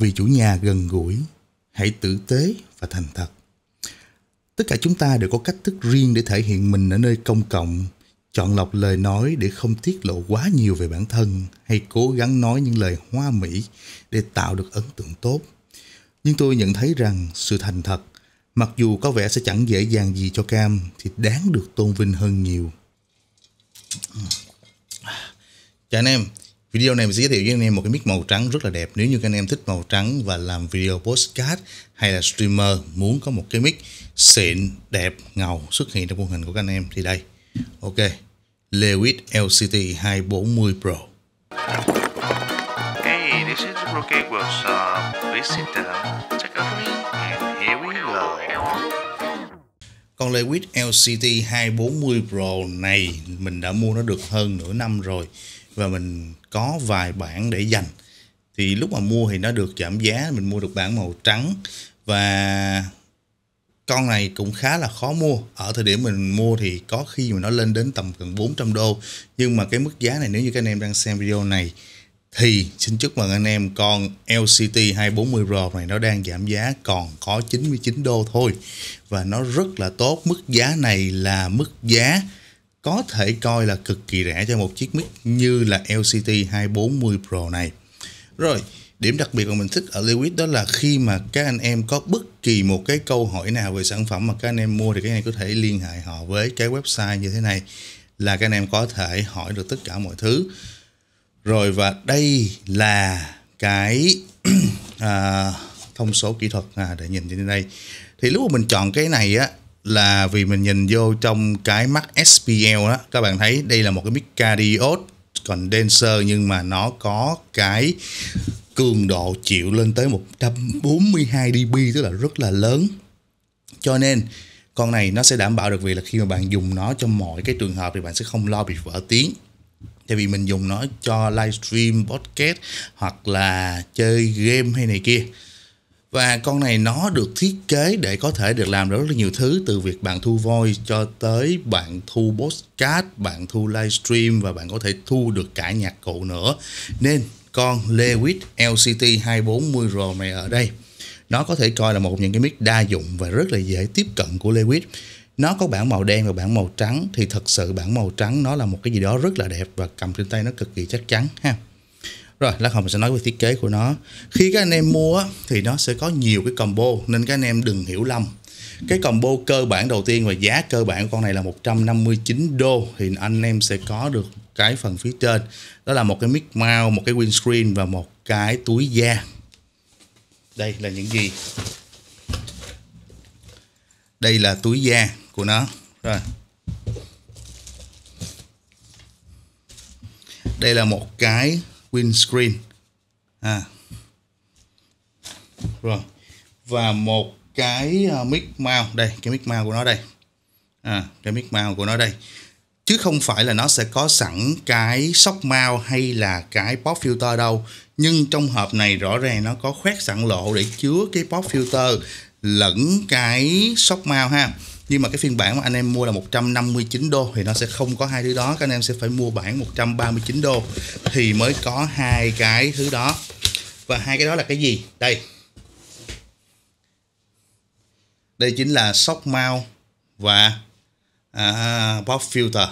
vì chủ nhà gần gũi, hãy tử tế và thành thật. Tất cả chúng ta đều có cách thức riêng để thể hiện mình ở nơi công cộng, chọn lọc lời nói để không tiết lộ quá nhiều về bản thân hay cố gắng nói những lời hoa mỹ để tạo được ấn tượng tốt. Nhưng tôi nhận thấy rằng sự thành thật, mặc dù có vẻ sẽ chẳng dễ dàng gì cho Cam thì đáng được tôn vinh hơn nhiều. Chào anh em, Video này mình sẽ giới thiệu với anh em một cái mic màu trắng rất là đẹp nếu như các anh em thích màu trắng và làm video postcard hay là streamer muốn có một cái mic xịn, đẹp, ngầu xuất hiện trong màn hình của các anh em thì đây. Ok, Lewis LCT 240 Pro. Hey, this is Rocket Workshop. Please sit down, take a drink and here we go. Con Lewis LCT 240 Pro này mình đã mua nó được hơn nửa năm rồi và mình có vài bản để dành thì lúc mà mua thì nó được giảm giá mình mua được bản màu trắng và con này cũng khá là khó mua ở thời điểm mình mua thì có khi mà nó lên đến tầm gần 400 đô nhưng mà cái mức giá này nếu như các anh em đang xem video này thì xin chúc mừng anh em con LCT 240 Pro này nó đang giảm giá còn có 99 đô thôi và nó rất là tốt mức giá này là mức giá có thể coi là cực kỳ rẻ cho một chiếc mic như là LCT 240 Pro này. Rồi, điểm đặc biệt mà mình thích ở Lewis đó là khi mà các anh em có bất kỳ một cái câu hỏi nào về sản phẩm mà các anh em mua thì các anh em có thể liên hệ họ với cái website như thế này là các anh em có thể hỏi được tất cả mọi thứ. Rồi và đây là cái à, thông số kỹ thuật à, để nhìn trên đây. Thì lúc mà mình chọn cái này á là vì mình nhìn vô trong cái mắt SPL đó các bạn thấy đây là một cái mic diode condenser nhưng mà nó có cái cường độ chịu lên tới 142 dB tức là rất là lớn cho nên con này nó sẽ đảm bảo được việc là khi mà bạn dùng nó cho mọi cái trường hợp thì bạn sẽ không lo bị vỡ tiếng tại vì mình dùng nó cho livestream podcast hoặc là chơi game hay này kia và con này nó được thiết kế để có thể được làm rất là nhiều thứ từ việc bạn thu voice cho tới bạn thu podcast, bạn thu livestream và bạn có thể thu được cả nhạc cụ nữa. Nên con Lewis LCT 240R này ở đây nó có thể coi là một những cái mic đa dụng và rất là dễ tiếp cận của Lewis. Nó có bản màu đen và bản màu trắng thì thật sự bản màu trắng nó là một cái gì đó rất là đẹp và cầm trên tay nó cực kỳ chắc chắn ha. Rồi, lát hồi mình sẽ nói về thiết kế của nó. Khi các anh em mua thì nó sẽ có nhiều cái combo nên các anh em đừng hiểu lầm. Cái combo cơ bản đầu tiên và giá cơ bản của con này là 159 đô thì anh em sẽ có được cái phần phía trên đó là một cái mic mount, một cái windscreen và một cái túi da. Đây là những gì? Đây là túi da của nó. Rồi. Đây là một cái windscreen à. rồi và một cái à, mic mount đây cái mic mount của nó đây à, cái mic mount của nó đây chứ không phải là nó sẽ có sẵn cái sóc mau hay là cái pop filter đâu nhưng trong hộp này rõ ràng nó có khoét sẵn lỗ để chứa cái pop filter lẫn cái sóc mau ha nhưng mà cái phiên bản mà anh em mua là 159 đô thì nó sẽ không có hai thứ đó các anh em sẽ phải mua bản 139 đô thì mới có hai cái thứ đó và hai cái đó là cái gì đây đây chính là sóc mount và à, pop filter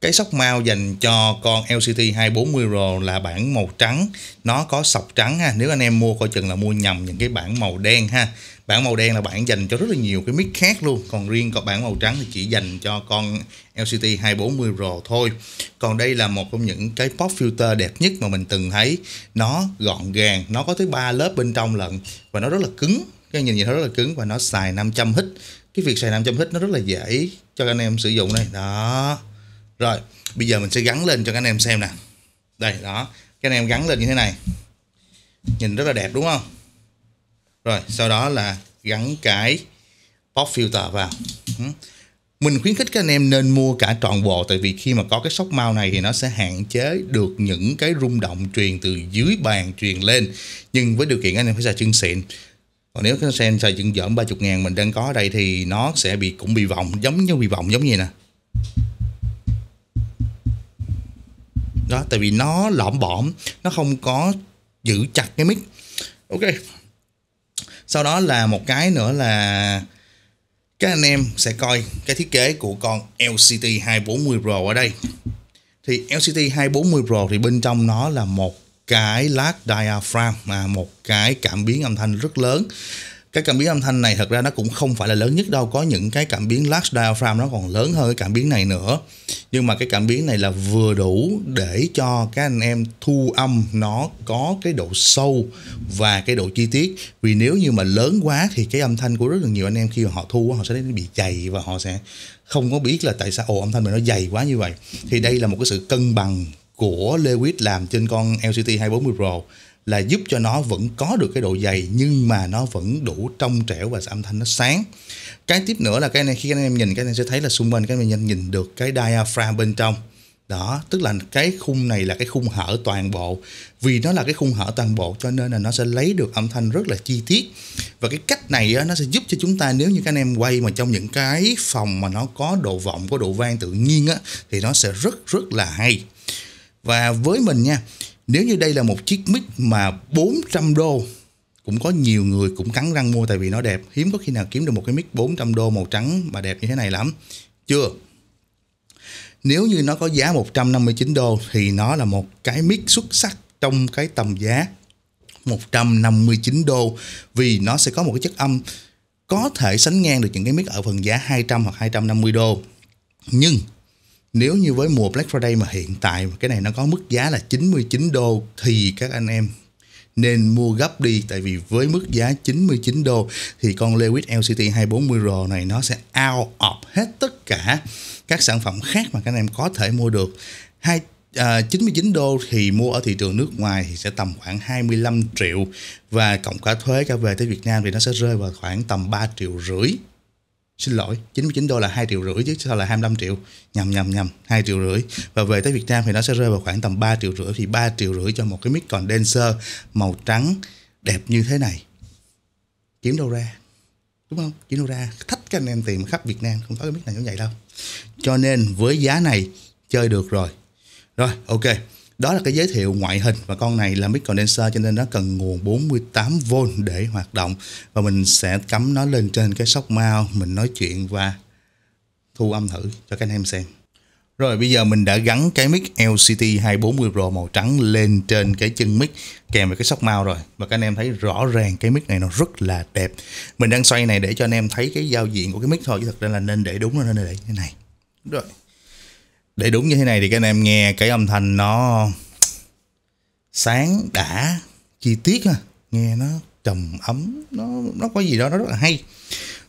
cái sóc mao dành cho con LCT 240 Pro là bản màu trắng nó có sọc trắng ha nếu anh em mua coi chừng là mua nhầm những cái bản màu đen ha bản màu đen là bản dành cho rất là nhiều cái mic khác luôn còn riêng có bản màu trắng thì chỉ dành cho con LCT 240 r thôi còn đây là một trong những cái pop filter đẹp nhất mà mình từng thấy nó gọn gàng nó có tới ba lớp bên trong lận và nó rất là cứng cái nhìn nhìn nó rất là cứng và nó xài 500 hít cái việc xài 500 hít nó rất là dễ cho anh em sử dụng đây đó rồi bây giờ mình sẽ gắn lên cho các anh em xem nè đây đó các anh em gắn lên như thế này nhìn rất là đẹp đúng không rồi sau đó là gắn cái pop filter vào mình khuyến khích các anh em nên mua cả trọn bộ tại vì khi mà có cái sóc mount này thì nó sẽ hạn chế được những cái rung động truyền từ dưới bàn truyền lên nhưng với điều kiện anh em phải xài chân xịn còn nếu các anh em xài chân dởm 30 ngàn mình đang có ở đây thì nó sẽ bị cũng bị vòng giống như bị vòng giống như nè đó tại vì nó lõm bõm nó không có giữ chặt cái mic ok sau đó là một cái nữa là các anh em sẽ coi cái thiết kế của con LCT 240 Pro ở đây thì LCT 240 Pro thì bên trong nó là một cái lát diaphragm mà một cái cảm biến âm thanh rất lớn cái cảm biến âm thanh này thật ra nó cũng không phải là lớn nhất đâu có những cái cảm biến large diaphragm nó còn lớn hơn cái cảm biến này nữa nhưng mà cái cảm biến này là vừa đủ để cho các anh em thu âm nó có cái độ sâu và cái độ chi tiết vì nếu như mà lớn quá thì cái âm thanh của rất là nhiều anh em khi mà họ thu họ sẽ bị dày và họ sẽ không có biết là tại sao ồ âm thanh mình nó dày quá như vậy thì đây là một cái sự cân bằng của Lewis làm trên con LCT 240 Pro là giúp cho nó vẫn có được cái độ dày nhưng mà nó vẫn đủ trong trẻo và âm thanh nó sáng cái tiếp nữa là cái này khi các anh em nhìn cái này sẽ thấy là xung quanh các anh em nhìn được cái diaphragm bên trong đó tức là cái khung này là cái khung hở toàn bộ vì nó là cái khung hở toàn bộ cho nên là nó sẽ lấy được âm thanh rất là chi tiết và cái cách này á, nó sẽ giúp cho chúng ta nếu như các anh em quay mà trong những cái phòng mà nó có độ vọng có độ vang tự nhiên á, thì nó sẽ rất rất là hay và với mình nha nếu như đây là một chiếc mic mà 400 đô cũng có nhiều người cũng cắn răng mua tại vì nó đẹp hiếm có khi nào kiếm được một cái mic 400 đô màu trắng mà đẹp như thế này lắm chưa nếu như nó có giá 159 đô thì nó là một cái mic xuất sắc trong cái tầm giá 159 đô vì nó sẽ có một cái chất âm có thể sánh ngang được những cái mic ở phần giá 200 hoặc 250 đô nhưng nếu như với mùa Black Friday mà hiện tại cái này nó có mức giá là 99 đô thì các anh em nên mua gấp đi tại vì với mức giá 99 đô thì con Lewis LCT 240R này nó sẽ out of hết tất cả các sản phẩm khác mà các anh em có thể mua được. Hai à, 99 đô thì mua ở thị trường nước ngoài thì sẽ tầm khoảng 25 triệu và cộng cả thuế cả về tới Việt Nam thì nó sẽ rơi vào khoảng tầm 3 triệu rưỡi xin lỗi 99 đô là 2 triệu rưỡi chứ sao là 25 triệu nhầm nhầm nhầm 2 triệu rưỡi và về tới Việt Nam thì nó sẽ rơi vào khoảng tầm 3 triệu rưỡi thì 3 triệu rưỡi cho một cái mic condenser màu trắng đẹp như thế này kiếm đâu ra đúng không kiếm đâu ra thách các anh em tìm khắp Việt Nam không có cái mic nào như vậy đâu cho nên với giá này chơi được rồi rồi ok đó là cái giới thiệu ngoại hình và con này là mic condenser cho nên nó cần nguồn 48V để hoạt động và mình sẽ cắm nó lên trên cái sóc mao mình nói chuyện và thu âm thử cho các anh em xem rồi bây giờ mình đã gắn cái mic LCT 240 Pro màu trắng lên trên cái chân mic kèm với cái sóc mao rồi và các anh em thấy rõ ràng cái mic này nó rất là đẹp mình đang xoay này để cho anh em thấy cái giao diện của cái mic thôi chứ thật ra là nên để đúng là nên để như thế này rồi để đúng như thế này thì các anh em nghe cái âm thanh nó sáng đã chi tiết ha nghe nó trầm ấm nó nó có gì đó nó rất là hay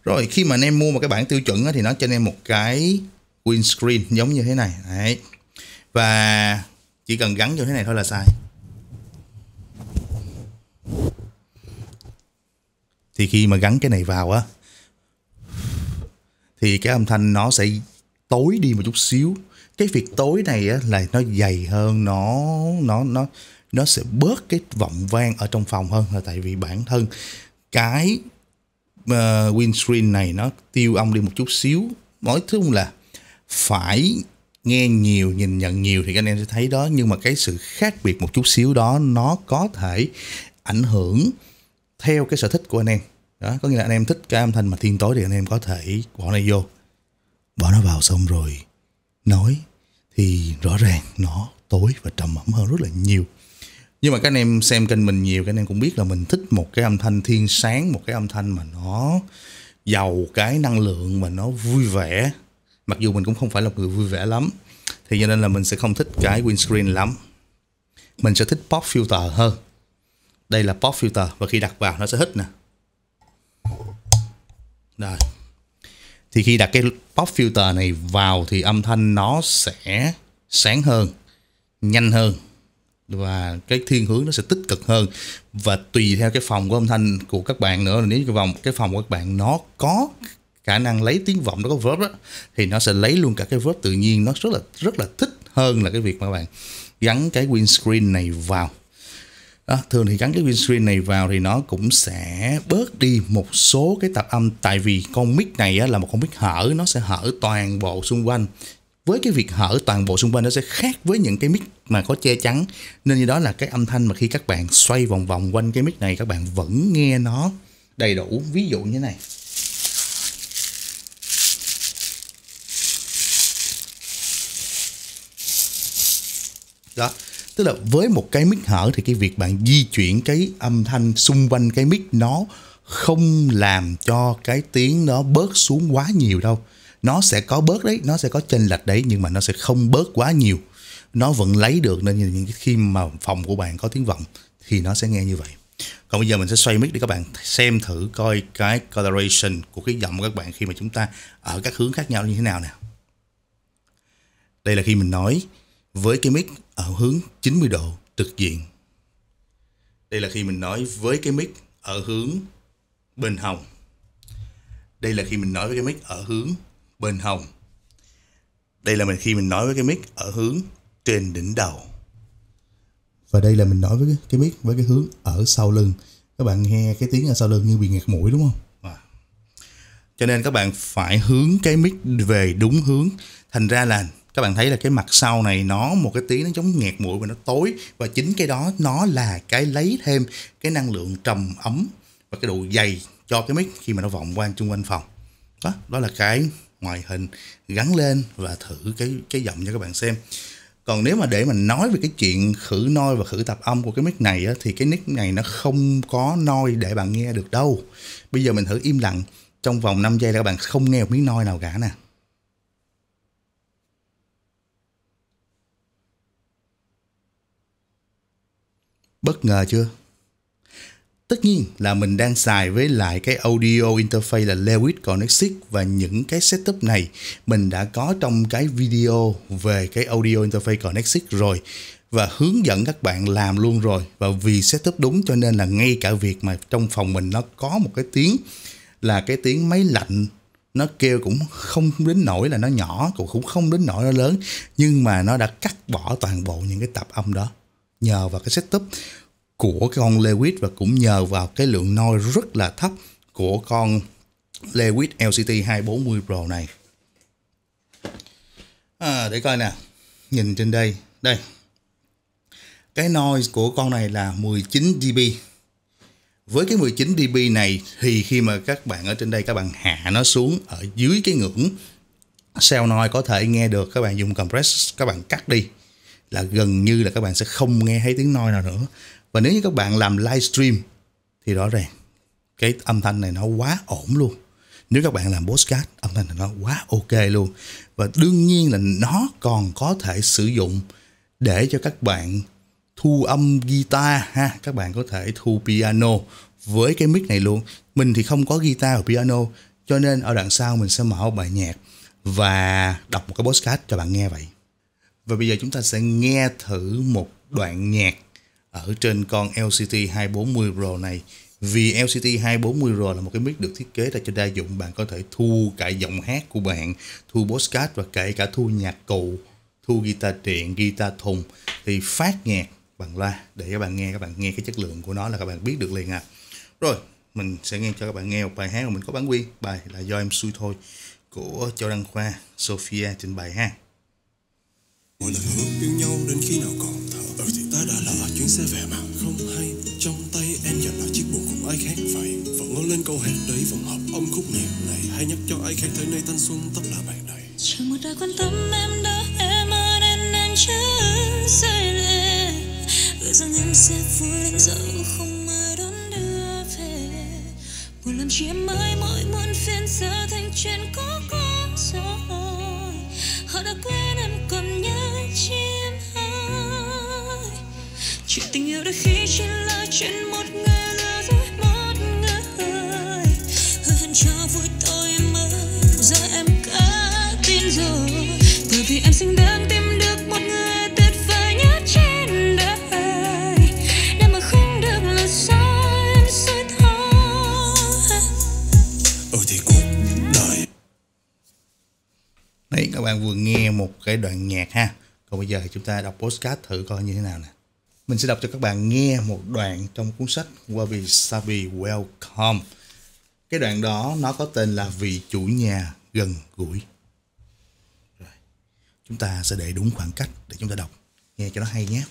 rồi khi mà anh em mua một cái bản tiêu chuẩn thì nó cho anh em một cái windscreen giống như thế này đấy và chỉ cần gắn vô thế này thôi là sai thì khi mà gắn cái này vào á thì cái âm thanh nó sẽ tối đi một chút xíu cái việc tối này á, là nó dày hơn nó nó nó nó sẽ bớt cái vọng vang ở trong phòng hơn là tại vì bản thân cái uh, windscreen này nó tiêu âm đi một chút xíu nói chung là phải nghe nhiều nhìn nhận nhiều thì các anh em sẽ thấy đó nhưng mà cái sự khác biệt một chút xíu đó nó có thể ảnh hưởng theo cái sở thích của anh em đó có nghĩa là anh em thích cái âm thanh mà thiên tối thì anh em có thể bỏ này vô bỏ nó vào xong rồi nói thì rõ ràng nó tối và trầm ấm hơn rất là nhiều nhưng mà các anh em xem kênh mình nhiều các anh em cũng biết là mình thích một cái âm thanh thiên sáng một cái âm thanh mà nó giàu cái năng lượng mà nó vui vẻ mặc dù mình cũng không phải là người vui vẻ lắm thì cho nên là mình sẽ không thích cái windscreen lắm mình sẽ thích pop filter hơn đây là pop filter và khi đặt vào nó sẽ hít nè rồi thì khi đặt cái pop filter này vào thì âm thanh nó sẽ sáng hơn nhanh hơn và cái thiên hướng nó sẽ tích cực hơn và tùy theo cái phòng của âm thanh của các bạn nữa nếu cái vòng cái phòng của các bạn nó có khả năng lấy tiếng vọng nó có verb đó, thì nó sẽ lấy luôn cả cái verb tự nhiên nó rất là rất là thích hơn là cái việc mà các bạn gắn cái windscreen này vào đó, thường thì gắn cái windscreen này vào thì nó cũng sẽ bớt đi một số cái tạp âm tại vì con mic này á, là một con mic hở nó sẽ hở toàn bộ xung quanh với cái việc hở toàn bộ xung quanh nó sẽ khác với những cái mic mà có che chắn nên như đó là cái âm thanh mà khi các bạn xoay vòng vòng quanh cái mic này các bạn vẫn nghe nó đầy đủ ví dụ như này đó tức là với một cái mic hở thì cái việc bạn di chuyển cái âm thanh xung quanh cái mic nó không làm cho cái tiếng nó bớt xuống quá nhiều đâu nó sẽ có bớt đấy nó sẽ có chênh lệch đấy nhưng mà nó sẽ không bớt quá nhiều nó vẫn lấy được nên những khi mà phòng của bạn có tiếng vọng thì nó sẽ nghe như vậy còn bây giờ mình sẽ xoay mic để các bạn xem thử coi cái coloration của cái giọng của các bạn khi mà chúng ta ở các hướng khác nhau như thế nào nè đây là khi mình nói với cái mic ở hướng 90 độ trực diện. Đây là khi mình nói với cái mic ở hướng bên hồng. Đây là khi mình nói với cái mic ở hướng bên hồng. Đây là mình khi mình nói với cái mic ở hướng trên đỉnh đầu. Và đây là mình nói với cái mic với cái hướng ở sau lưng. Các bạn nghe cái tiếng ở sau lưng như bị nghẹt mũi đúng không? Cho nên các bạn phải hướng cái mic về đúng hướng. Thành ra là các bạn thấy là cái mặt sau này nó một cái tí nó giống nghẹt mũi và nó tối và chính cái đó nó là cái lấy thêm cái năng lượng trầm ấm và cái độ dày cho cái mic khi mà nó vọng quanh chung quanh phòng đó đó là cái ngoại hình gắn lên và thử cái cái giọng cho các bạn xem còn nếu mà để mình nói về cái chuyện khử noi và khử tạp âm của cái mic này á, thì cái mic này nó không có noi để bạn nghe được đâu bây giờ mình thử im lặng trong vòng 5 giây là các bạn không nghe một miếng noi nào cả nè Bất ngờ chưa? Tất nhiên là mình đang xài với lại cái audio interface là Lewis Connectic và những cái setup này mình đã có trong cái video về cái audio interface Connectic rồi và hướng dẫn các bạn làm luôn rồi và vì setup đúng cho nên là ngay cả việc mà trong phòng mình nó có một cái tiếng là cái tiếng máy lạnh nó kêu cũng không đến nổi là nó nhỏ cũng cũng không đến nổi nó lớn nhưng mà nó đã cắt bỏ toàn bộ những cái tập âm đó nhờ vào cái setup của cái con Lewis và cũng nhờ vào cái lượng noi rất là thấp của con Lewis LCT 240 Pro này à, để coi nè nhìn trên đây đây cái noise của con này là 19 dB với cái 19 dB này thì khi mà các bạn ở trên đây các bạn hạ nó xuống ở dưới cái ngưỡng sound noise có thể nghe được các bạn dùng compress các bạn cắt đi là gần như là các bạn sẽ không nghe thấy tiếng noi nào nữa và nếu như các bạn làm livestream thì rõ ràng cái âm thanh này nó quá ổn luôn nếu các bạn làm podcast âm thanh này nó quá ok luôn và đương nhiên là nó còn có thể sử dụng để cho các bạn thu âm guitar ha các bạn có thể thu piano với cái mic này luôn mình thì không có guitar và piano cho nên ở đoạn sau mình sẽ mở bài nhạc và đọc một cái podcast cho bạn nghe vậy và bây giờ chúng ta sẽ nghe thử một đoạn nhạc ở trên con LCT 240 Pro này. Vì LCT 240 Pro là một cái mic được thiết kế ra cho đa dụng, bạn có thể thu cả giọng hát của bạn, thu podcast và kể cả thu nhạc cụ, thu guitar điện, guitar thùng thì phát nhạc bằng loa để các bạn nghe các bạn nghe cái chất lượng của nó là các bạn biết được liền à. Rồi, mình sẽ nghe cho các bạn nghe một bài hát mà mình có bản quyền, bài là do em xui thôi của Châu Đăng Khoa, Sophia trình bày ha. Mỗi lần hứa yêu nhau đến khi nào còn thở Ừ thì ta đã lỡ chuyến xe về mà không hay Trong tay em giờ là chiếc buồn cùng ai khác vậy Vẫn ngó lên câu hát đấy vẫn hợp âm khúc nhạc này Hay nhắc cho ai khác thấy nơi thanh xuân tất là bạn đầy Chẳng một ai quan tâm em đâu em ơi nên em chẳng say lệ Gửi rằng em sẽ vui lên dẫu không ai đón đưa về Buồn làm chi em ơi mỗi muôn phiên giờ thành chuyện có có chuyện tình yêu đôi khi chỉ là chuyện một người lừa dối một người hơi hẹn cho vui thôi em giờ em có tin rồi bởi vì em xứng đáng tìm được một người tuyệt vời nhất trên đời nếu mà không được là sao em sẽ thôi ừ thì cuộc đời đấy các bạn vừa nghe một cái đoạn nhạc ha còn bây giờ chúng ta đọc postcard thử coi như thế nào nè mình sẽ đọc cho các bạn nghe một đoạn trong cuốn sách Wabi Sabi Welcome. Cái đoạn đó nó có tên là Vì chủ nhà gần gũi. Rồi. Chúng ta sẽ để đúng khoảng cách để chúng ta đọc, nghe cho nó hay nhé.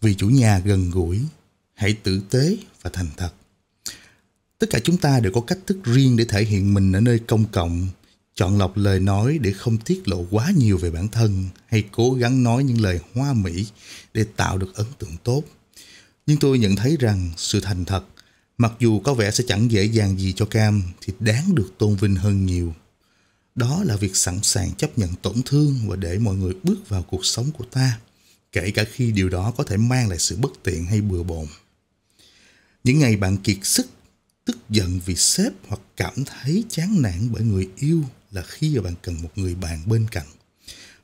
Vì chủ nhà gần gũi, hãy tử tế và thành thật. Tất cả chúng ta đều có cách thức riêng để thể hiện mình ở nơi công cộng, chọn lọc lời nói để không tiết lộ quá nhiều về bản thân hay cố gắng nói những lời hoa mỹ để tạo được ấn tượng tốt. Nhưng tôi nhận thấy rằng sự thành thật, mặc dù có vẻ sẽ chẳng dễ dàng gì cho Cam thì đáng được tôn vinh hơn nhiều. Đó là việc sẵn sàng chấp nhận tổn thương và để mọi người bước vào cuộc sống của ta, kể cả khi điều đó có thể mang lại sự bất tiện hay bừa bộn. Những ngày bạn kiệt sức, tức giận vì sếp hoặc cảm thấy chán nản bởi người yêu là khi mà bạn cần một người bạn bên cạnh.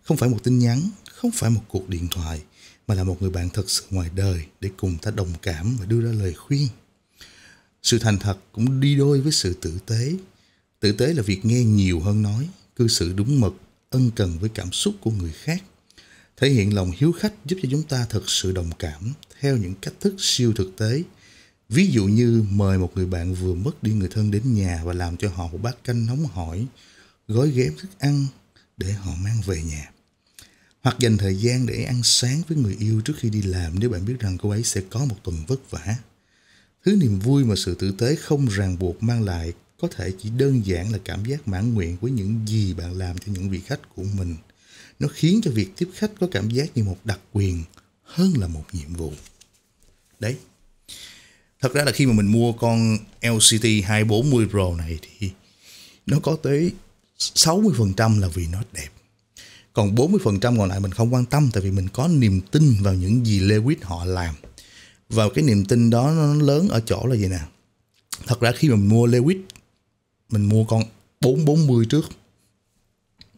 Không phải một tin nhắn, không phải một cuộc điện thoại, mà là một người bạn thật sự ngoài đời để cùng ta đồng cảm và đưa ra lời khuyên. Sự thành thật cũng đi đôi với sự tử tế. Tử tế là việc nghe nhiều hơn nói, cư xử đúng mực, ân cần với cảm xúc của người khác. Thể hiện lòng hiếu khách giúp cho chúng ta thật sự đồng cảm theo những cách thức siêu thực tế. Ví dụ như mời một người bạn vừa mất đi người thân đến nhà và làm cho họ một bát canh nóng hổi gói ghém thức ăn để họ mang về nhà. Hoặc dành thời gian để ăn sáng với người yêu trước khi đi làm nếu bạn biết rằng cô ấy sẽ có một tuần vất vả. Thứ niềm vui mà sự tử tế không ràng buộc mang lại có thể chỉ đơn giản là cảm giác mãn nguyện với những gì bạn làm cho những vị khách của mình. Nó khiến cho việc tiếp khách có cảm giác như một đặc quyền hơn là một nhiệm vụ. Đấy. Thật ra là khi mà mình mua con LCT 240 Pro này thì nó có tới 60% là vì nó đẹp. Còn 40% còn lại mình không quan tâm tại vì mình có niềm tin vào những gì Lewis họ làm. Và cái niềm tin đó nó lớn ở chỗ là gì nè. Thật ra khi mình mua Lewis, mình mua con 440 trước.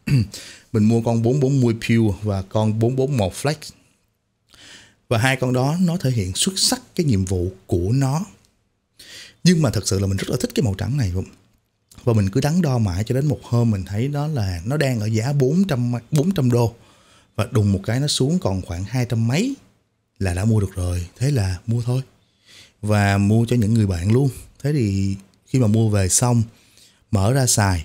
mình mua con 440 Pure và con 441 Flex. Và hai con đó nó thể hiện xuất sắc cái nhiệm vụ của nó. Nhưng mà thật sự là mình rất là thích cái màu trắng này không? và mình cứ đắn đo mãi cho đến một hôm mình thấy đó là nó đang ở giá 400 400 đô và đùng một cái nó xuống còn khoảng 200 mấy là đã mua được rồi thế là mua thôi và mua cho những người bạn luôn thế thì khi mà mua về xong mở ra xài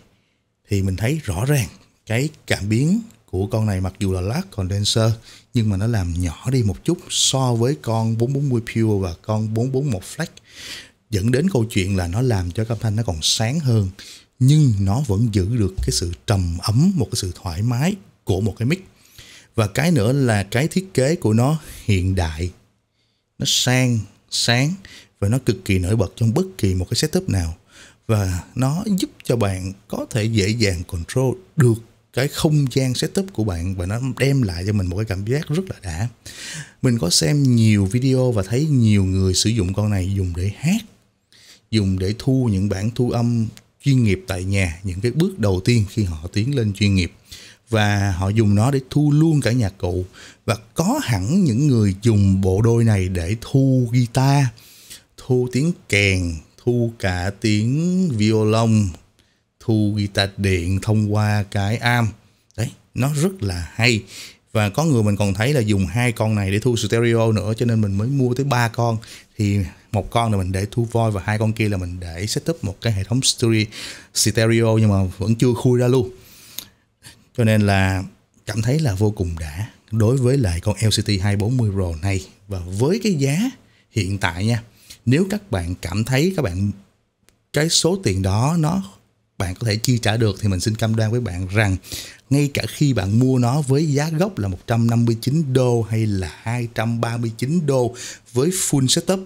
thì mình thấy rõ ràng cái cảm biến của con này mặc dù là lát condenser nhưng mà nó làm nhỏ đi một chút so với con 440 Pure và con 441 Flex dẫn đến câu chuyện là nó làm cho âm thanh nó còn sáng hơn nhưng nó vẫn giữ được cái sự trầm ấm một cái sự thoải mái của một cái mic và cái nữa là cái thiết kế của nó hiện đại nó sang sáng và nó cực kỳ nổi bật trong bất kỳ một cái setup nào và nó giúp cho bạn có thể dễ dàng control được cái không gian setup của bạn và nó đem lại cho mình một cái cảm giác rất là đã. Mình có xem nhiều video và thấy nhiều người sử dụng con này dùng để hát dùng để thu những bản thu âm chuyên nghiệp tại nhà những cái bước đầu tiên khi họ tiến lên chuyên nghiệp và họ dùng nó để thu luôn cả nhạc cụ và có hẳn những người dùng bộ đôi này để thu guitar thu tiếng kèn thu cả tiếng violon thu guitar điện thông qua cái am đấy nó rất là hay và có người mình còn thấy là dùng hai con này để thu stereo nữa cho nên mình mới mua tới ba con thì một con là mình để thu voi và hai con kia là mình để setup một cái hệ thống stereo nhưng mà vẫn chưa khui ra luôn cho nên là cảm thấy là vô cùng đã đối với lại con LCT 240 Pro này và với cái giá hiện tại nha nếu các bạn cảm thấy các bạn cái số tiền đó nó bạn có thể chi trả được thì mình xin cam đoan với bạn rằng ngay cả khi bạn mua nó với giá gốc là 159 đô hay là 239 đô với full setup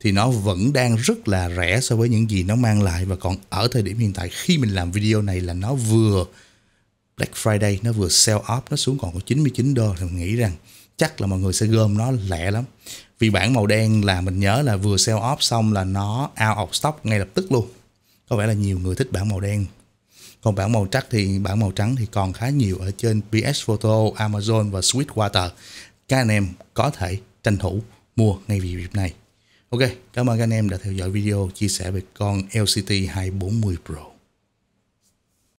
thì nó vẫn đang rất là rẻ so với những gì nó mang lại và còn ở thời điểm hiện tại khi mình làm video này là nó vừa Black Friday nó vừa sell off nó xuống còn có 99 đô thì mình nghĩ rằng chắc là mọi người sẽ gom nó lẹ lắm vì bản màu đen là mình nhớ là vừa sell off xong là nó out of stock ngay lập tức luôn có vẻ là nhiều người thích bản màu đen còn bản màu trắng thì bản màu trắng thì còn khá nhiều ở trên PS Photo, Amazon và Sweetwater các anh em có thể tranh thủ mua ngay vì dịp này Ok, cảm ơn các anh em đã theo dõi video chia sẻ về con LCT 240 Pro.